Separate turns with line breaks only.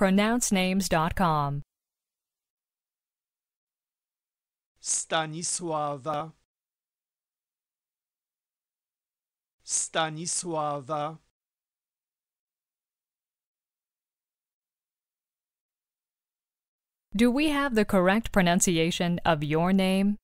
pronouncenames.com.
Stanisława Stanisława
Do we have the correct pronunciation of your name?